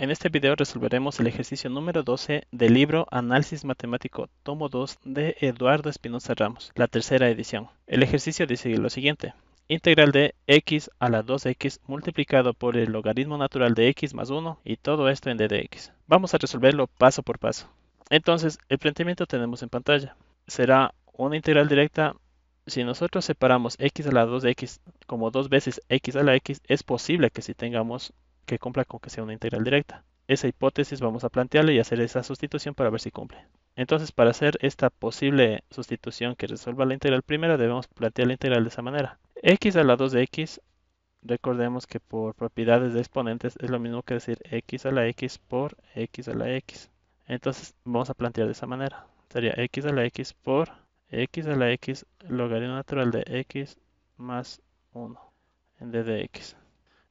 En este video resolveremos el ejercicio número 12 del libro Análisis Matemático, tomo 2 de Eduardo Espinosa Ramos, la tercera edición. El ejercicio dice lo siguiente. Integral de x a la 2x multiplicado por el logaritmo natural de x más 1 y todo esto en d de x. Vamos a resolverlo paso por paso. Entonces, el planteamiento tenemos en pantalla. Será una integral directa si nosotros separamos x a la 2x como dos veces x a la x, es posible que si tengamos que cumpla con que sea una integral directa. Esa hipótesis vamos a plantearle y hacer esa sustitución para ver si cumple. Entonces, para hacer esta posible sustitución que resuelva la integral primera, debemos plantear la integral de esa manera. x a la 2 de x, recordemos que por propiedades de exponentes es lo mismo que decir x a la x por x a la x. Entonces, vamos a plantear de esa manera. Sería x a la x por x a la x logaritmo natural de x más 1 en d de x.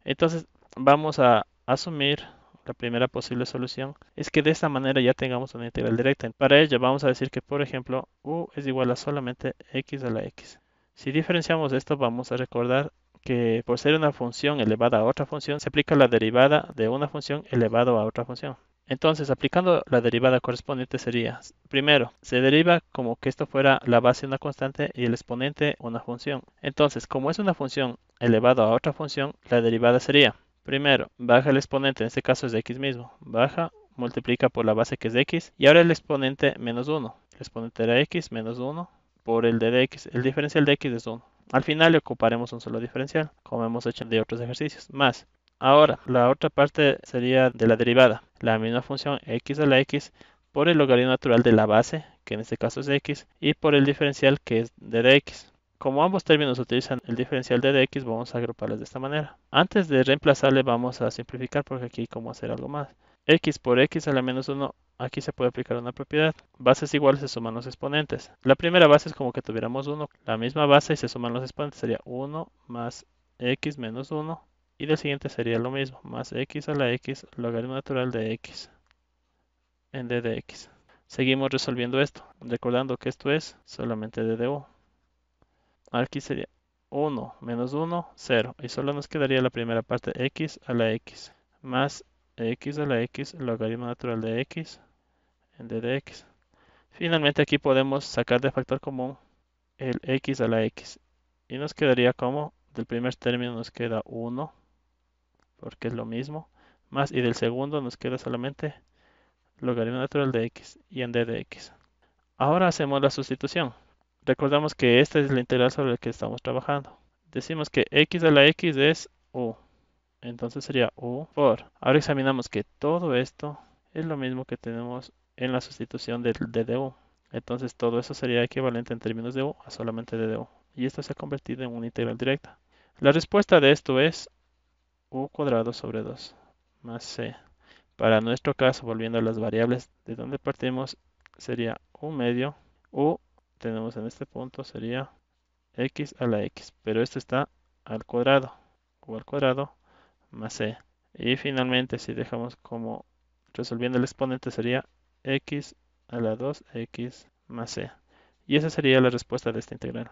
Entonces, vamos a asumir la primera posible solución es que de esta manera ya tengamos una integral directa. Para ello vamos a decir que, por ejemplo, u es igual a solamente x a la x. Si diferenciamos esto, vamos a recordar que por ser una función elevada a otra función, se aplica la derivada de una función elevado a otra función. Entonces, aplicando la derivada correspondiente sería, primero, se deriva como que esto fuera la base una constante y el exponente una función. Entonces, como es una función elevado a otra función, la derivada sería Primero, baja el exponente, en este caso es de x mismo. Baja, multiplica por la base que es de x. Y ahora el exponente menos 1. El exponente era x menos 1 por el de x. El diferencial de x es 1. Al final le ocuparemos un solo diferencial, como hemos hecho en otros ejercicios. Más. Ahora, la otra parte sería de la derivada. La misma función x a la x por el logaritmo natural de la base, que en este caso es x, y por el diferencial que es de x. Como ambos términos utilizan el diferencial de dx, vamos a agruparlos de esta manera. Antes de reemplazarle vamos a simplificar porque aquí hay como hacer algo más. x por x a la menos 1, aquí se puede aplicar una propiedad. Bases iguales se suman los exponentes. La primera base es como que tuviéramos 1, la misma base y se suman los exponentes, sería 1 más x menos 1. Y la siguiente sería lo mismo, más x a la x logaritmo natural de x en d x. Seguimos resolviendo esto, recordando que esto es solamente d de u. Aquí sería 1 menos 1, 0. Y solo nos quedaría la primera parte, x a la x. Más x a la x, logaritmo natural de x, en d de x. Finalmente aquí podemos sacar de factor común el x a la x. Y nos quedaría como, del primer término nos queda 1, porque es lo mismo. Más, y del segundo nos queda solamente logaritmo natural de x y en d de x. Ahora hacemos la sustitución. Recordamos que esta es la integral sobre la que estamos trabajando. Decimos que x a la x es u. Entonces sería u por. Ahora examinamos que todo esto es lo mismo que tenemos en la sustitución del de u. Entonces todo eso sería equivalente en términos de u a solamente d de u. Y esto se ha convertido en una integral directa. La respuesta de esto es u cuadrado sobre 2 más c. Para nuestro caso, volviendo a las variables de donde partimos, sería u medio u tenemos en este punto sería x a la x, pero esto está al cuadrado, o al cuadrado más c. Y finalmente si dejamos como resolviendo el exponente sería x a la 2x más c. Y esa sería la respuesta de esta integral.